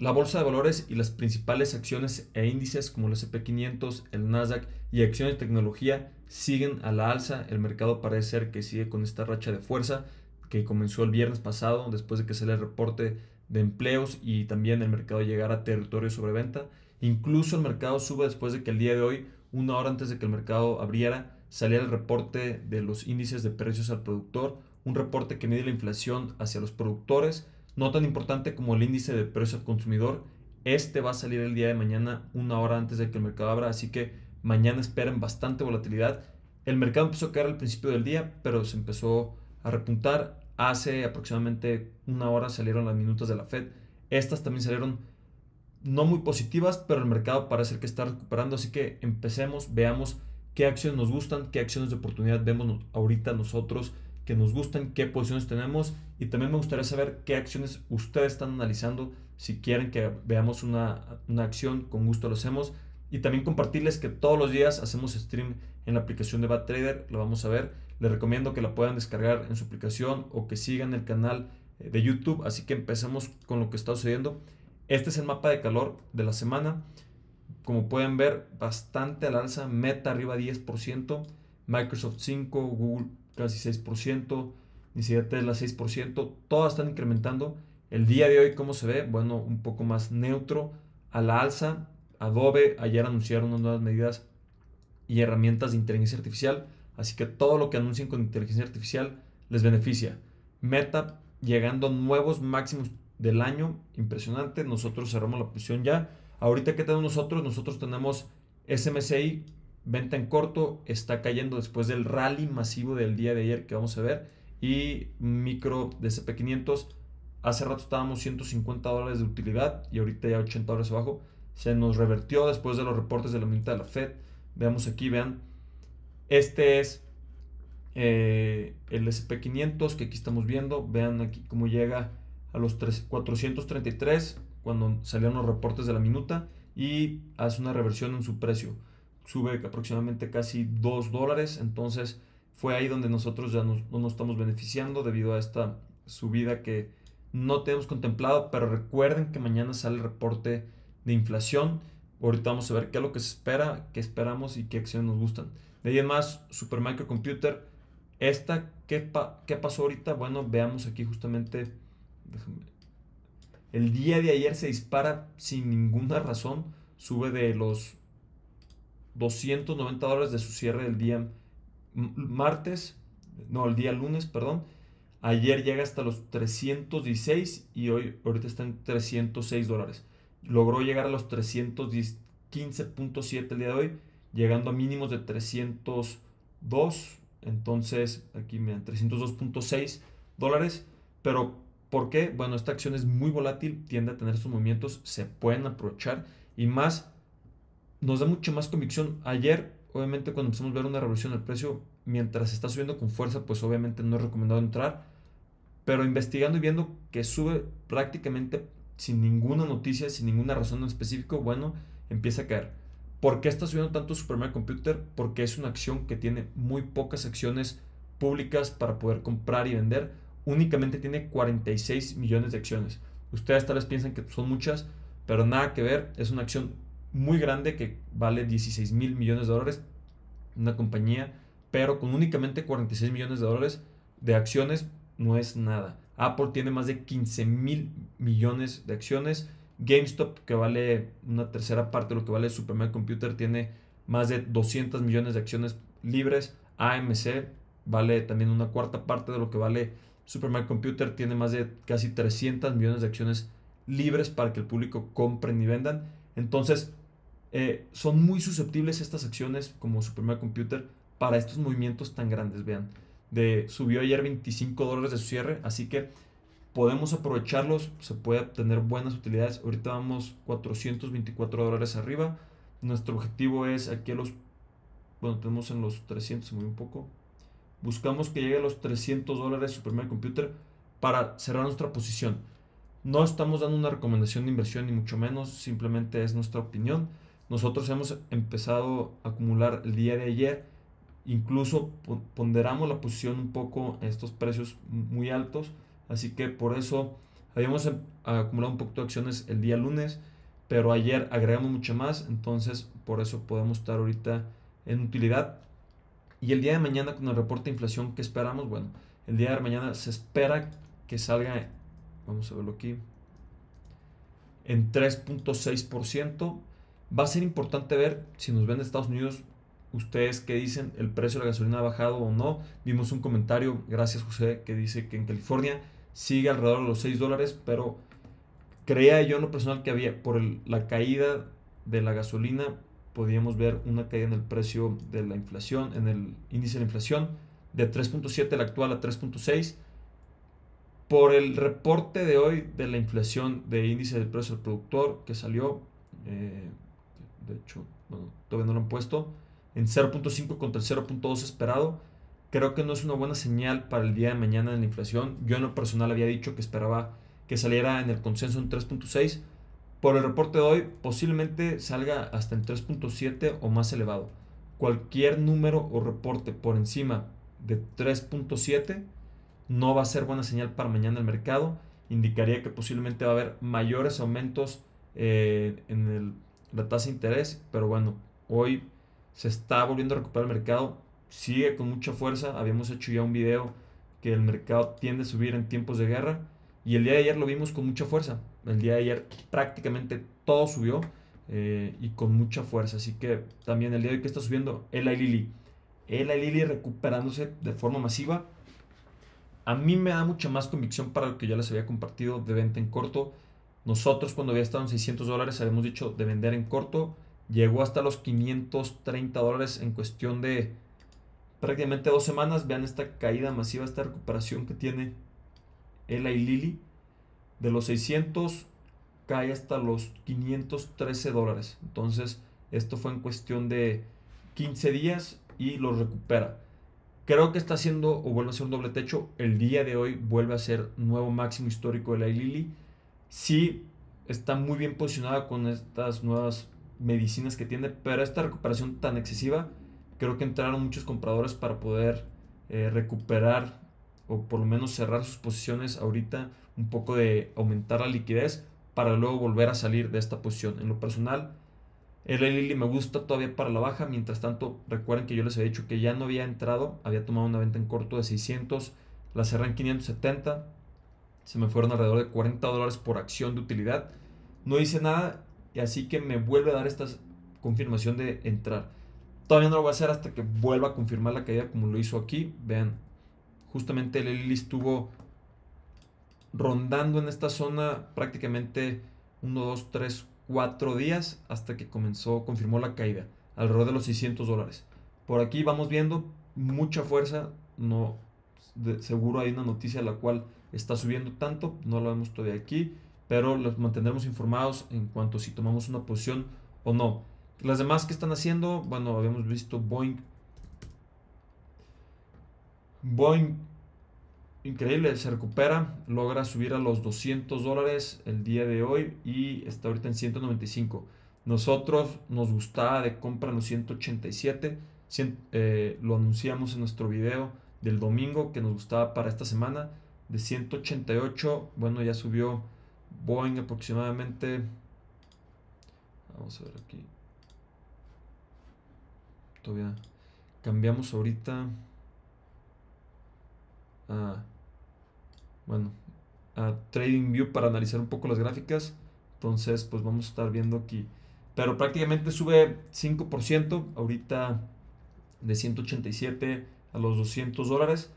La bolsa de valores y las principales acciones e índices como el SP500, el Nasdaq y acciones de tecnología siguen a la alza. El mercado parece ser que sigue con esta racha de fuerza que comenzó el viernes pasado después de que saliera el reporte de empleos y también el mercado llegara a territorio sobreventa. Incluso el mercado sube después de que el día de hoy, una hora antes de que el mercado abriera, saliera el reporte de los índices de precios al productor, un reporte que mide la inflación hacia los productores no tan importante como el índice de precio al consumidor. Este va a salir el día de mañana, una hora antes de que el mercado abra, así que mañana esperen bastante volatilidad. El mercado empezó a caer al principio del día, pero se empezó a repuntar. Hace aproximadamente una hora salieron las minutas de la Fed. Estas también salieron no muy positivas, pero el mercado parece que está recuperando, así que empecemos, veamos qué acciones nos gustan, qué acciones de oportunidad vemos ahorita nosotros que nos gustan, qué posiciones tenemos y también me gustaría saber qué acciones ustedes están analizando. Si quieren que veamos una, acción, con gusto lo hacemos. Y también compartirles que todos los días hacemos stream en la aplicación de Trader. lo vamos a ver. Les recomiendo que la puedan descargar en su aplicación o que sigan el canal eh, de YouTube. Así que empecemos con lo que está sucediendo. Este es el mapa de calor de la semana. Como pueden ver, bastante al alza. Meta arriba 10%, Microsoft 5, Google casi 6%, ni de las 6%, todas están incrementando. El día de hoy, ¿cómo se ve? Bueno, un poco más neutro a la alza. Adobe ayer anunciaron unas nuevas medidas y herramientas de inteligencia artificial, así que todo lo que anuncien con inteligencia artificial les beneficia. Meta llegando nuevos máximos del año, impresionante. Nosotros cerramos la posición ya. Ahorita, ¿qué tenemos nosotros? Nosotros tenemos SMCI Venta en corto está cayendo después del rally masivo del día de ayer que vamos a ver. Y micro de SP500, hace rato estábamos 150 dólares de utilidad y ahorita ya 80 dólares abajo. Se nos revertió después de los reportes de la minuta de la Fed. Veamos aquí, vean. Este es eh, el SP500 que aquí estamos viendo. Vean aquí cómo llega a los 433 cuando salieron los reportes de la minuta y hace una reversión en su precio sube aproximadamente casi 2 dólares. Entonces fue ahí donde nosotros ya no nos estamos beneficiando debido a esta subida que no tenemos contemplado. Pero recuerden que mañana sale el reporte de inflación. Ahorita vamos a ver qué es lo que se espera, qué esperamos y qué acciones nos gustan. De ahí en más, Supermicro Computer. Esta, ¿qué, ¿qué pasó ahorita? Bueno, veamos aquí justamente. el día de ayer se dispara sin ninguna razón. Sube de los 290 dólares de su cierre el día martes, no, el día lunes, perdón. Ayer llega hasta los 316 y hoy ahorita está en 306 dólares. Logró llegar a los 315.7 el día de hoy, llegando a mínimos de 302. Entonces, aquí me dan 302.6 dólares. Pero, ¿por qué? Bueno, esta acción es muy volátil, tiende a tener sus movimientos, se pueden aprovechar y más nos da mucho más convicción. Ayer, obviamente, cuando empezamos a ver una revolución del precio, mientras está subiendo con fuerza, pues obviamente no es recomendado entrar. Pero investigando y viendo que sube prácticamente sin ninguna noticia, sin ninguna razón en específico, bueno, empieza a caer. ¿Por qué está subiendo tanto Superman Computer? Porque es una acción que tiene muy pocas acciones públicas para poder comprar y vender. Únicamente tiene 46 millones de acciones. Ustedes tal vez piensan que son muchas, pero nada que ver. Es una acción muy grande que vale 16 mil millones de dólares, una compañía, pero con únicamente 46 millones de dólares de acciones no es nada. Apple tiene más de 15 mil millones de acciones. GameStop, que vale una tercera parte de lo que vale Superman Computer, tiene más de 200 millones de acciones libres. AMC vale también una cuarta parte de lo que vale Superman Computer, tiene más de casi 300 millones de acciones libres para que el público compren y vendan. Entonces, eh, son muy susceptibles estas acciones como Computer para estos movimientos tan grandes. Vean, de, subió ayer 25 dólares de cierre, así que podemos aprovecharlos, se puede obtener buenas utilidades. Ahorita vamos 424 dólares arriba. Nuestro objetivo es aquí a los, bueno, tenemos en los 300, muy un poco. Buscamos que llegue a los 300 dólares Computer para cerrar nuestra posición. No estamos dando una recomendación de inversión ni mucho menos, simplemente es nuestra opinión. Nosotros hemos empezado a acumular el día de ayer, incluso ponderamos la posición un poco en estos precios muy altos, así que por eso habíamos em-, acumulado un poco de acciones el día lunes, pero ayer agregamos mucho más, entonces por eso podemos estar ahorita en utilidad. Y el día de mañana con el reporte de inflación que esperamos, bueno, el día de mañana se espera que salga, vamos a verlo aquí, en 3.6%, Va a ser importante ver si nos ven de Estados Unidos ustedes qué dicen, el precio de la gasolina ha bajado o no. Vimos un comentario, gracias José, que dice que en California sigue alrededor de los 6 dólares, pero creía yo en lo personal que había, por la caída de la gasolina, podíamos ver una caída en el precio de la inflación, en el índice de la inflación, de 3.7 el actual a 3.6. Por el reporte de hoy de la inflación de índice del precio del productor que salió, eh, de hecho, bueno, todavía no lo han puesto, en 0.5 contra el 0.2 esperado. Creo que no es una buena señal para el día de mañana en la inflación. Yo en lo personal había dicho que esperaba que saliera en el consenso en 3.6. Por el reporte de hoy, posiblemente salga hasta en 3.7 o más elevado. Cualquier número o reporte por encima de 3.7 no va a ser buena señal para mañana el mercado. Indicaría que posiblemente va a haber mayores aumentos eh, en el la tasa de interés, pero bueno, hoy se está volviendo a recuperar el mercado, sigue con mucha fuerza, habíamos hecho ya un video que el mercado tiende a subir en tiempos de guerra y el día de ayer lo vimos con mucha fuerza, el día de ayer prácticamente todo subió eh, y con mucha fuerza, así que también el día de hoy que está subiendo el Lili, el Lili recuperándose de forma masiva, a mí me da mucha más convicción para lo que ya les había compartido de venta en corto, nosotros cuando había estado en 600 dólares habíamos dicho de vender en corto. Llegó hasta los 530 dólares en cuestión de prácticamente dos semanas. Vean esta caída masiva, esta recuperación que tiene el y De los 600 cae hasta los 513 dólares. Entonces esto fue en cuestión de 15 días y lo recupera. Creo que está haciendo o vuelve a ser un doble techo. El día de hoy vuelve a ser nuevo máximo histórico de la sí está muy bien posicionada con estas nuevas medicinas que tiene, pero esta recuperación tan excesiva, creo que entraron muchos compradores para poder eh, recuperar o por lo menos cerrar sus posiciones ahorita, un poco de aumentar la liquidez para luego volver a salir de esta posición. En lo personal, el y me gusta todavía para la baja, mientras tanto recuerden que yo les había dicho que ya no había entrado, había tomado una venta en corto de 600, la cerré en 570, se me fueron alrededor de 40 dólares por acción de utilidad. No hice nada y así que me vuelve a dar esta confirmación de entrar. Todavía no lo voy a hacer hasta que vuelva a confirmar la caída como lo hizo aquí. Vean, justamente el Lili estuvo rondando en esta zona prácticamente 1, 2, 3, 4 días hasta que comenzó, confirmó la caída, alrededor de los 600 dólares. Por aquí vamos viendo mucha fuerza, no, seguro hay una noticia la cual está subiendo tanto, no lo vemos todavía aquí, pero los mantendremos informados en cuanto si tomamos una posición o no. Las demás que están haciendo, bueno, habíamos visto Boeing. Boeing, increíble, se recupera, logra subir a los 200 dólares el día de hoy y está ahorita en 195. Nosotros nos gustaba de compra en los 187, eh, lo anunciamos en nuestro video del domingo que nos gustaba para esta semana de 188, bueno, ya subió Boeing aproximadamente. Vamos a ver aquí. Todavía cambiamos ahorita. A, ah, bueno, a Trading View para analizar un poco las gráficas. Entonces, pues vamos a estar viendo aquí. Pero prácticamente sube 5%. Ahorita de 187 a los 200 dólares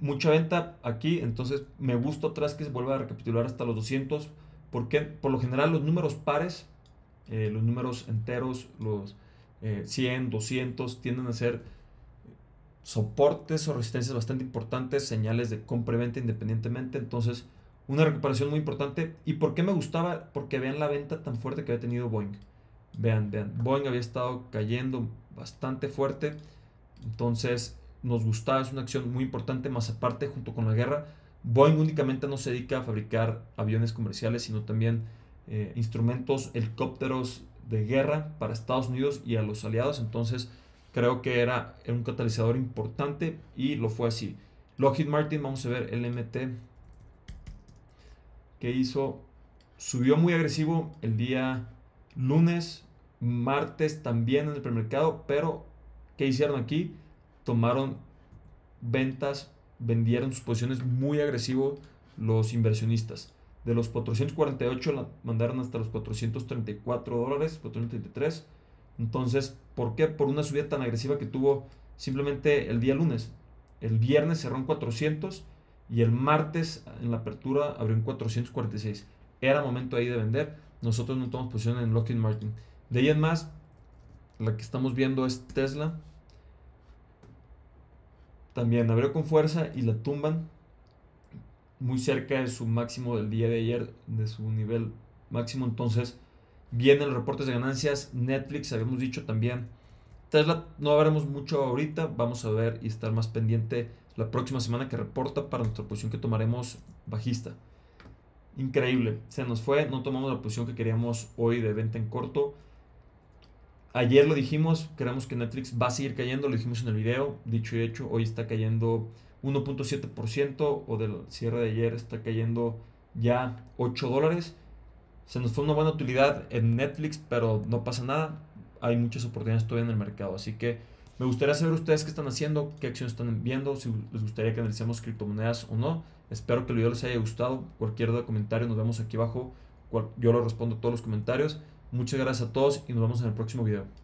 mucha venta aquí, entonces me gusta atrás que se vuelva a recapitular hasta los 200, porque por lo general los números pares, eh, los números enteros, los 100, eh, 200, tienden a ser soportes o resistencias bastante importantes, señales de compra y venta independientemente, entonces una recuperación muy importante. ¿Y por qué me gustaba? Porque vean la venta tan fuerte que había tenido Boeing. Vean, vean, Boeing había estado cayendo bastante fuerte, entonces nos gustaba, es una acción muy importante, más aparte, junto con la guerra, Boeing únicamente no se dedica a fabricar aviones comerciales, sino también eh, instrumentos, helicópteros de guerra para Estados Unidos y a los aliados, entonces creo que era, un catalizador importante y lo fue así. Lockheed Martin, vamos a ver, el MT que hizo, subió muy agresivo el día lunes, martes también en el premercado, pero ¿qué hicieron aquí? tomaron ventas, vendieron sus posiciones muy agresivos los inversionistas. De los 448 la mandaron hasta los 434 dólares, 433. Entonces, ¿por qué? Por una subida tan agresiva que tuvo simplemente el día lunes. El viernes cerró en 400 y el martes en la apertura abrió en 446. Era momento ahí de vender. Nosotros no tomamos posición en Lockheed Martin. De ahí en más, la que estamos viendo es Tesla también abrió con fuerza y la tumban muy cerca de su máximo del día de ayer, de su nivel máximo. Entonces, vienen los reportes de ganancias. Netflix, habíamos dicho también. Tesla no hablaremos mucho ahorita. Vamos a ver y estar más pendiente la próxima semana que reporta para nuestra posición que tomaremos bajista. Increíble, se nos fue, no tomamos la posición que queríamos hoy de venta en corto. Ayer lo dijimos, creemos que Netflix va a seguir cayendo, lo dijimos en el video, dicho y hecho, hoy está cayendo 1.7% o del cierre de ayer está cayendo ya 8 dólares. Se nos fue una buena utilidad en Netflix, pero no pasa nada, hay muchas oportunidades todavía en el mercado, así que me gustaría saber ustedes qué están haciendo, qué acciones están viendo, si les gustaría que analicemos criptomonedas o no. Espero que el video les haya gustado, cualquier comentario nos vemos aquí abajo, yo lo respondo a todos los comentarios. Muchas gracias a todos y nos vemos en el próximo video.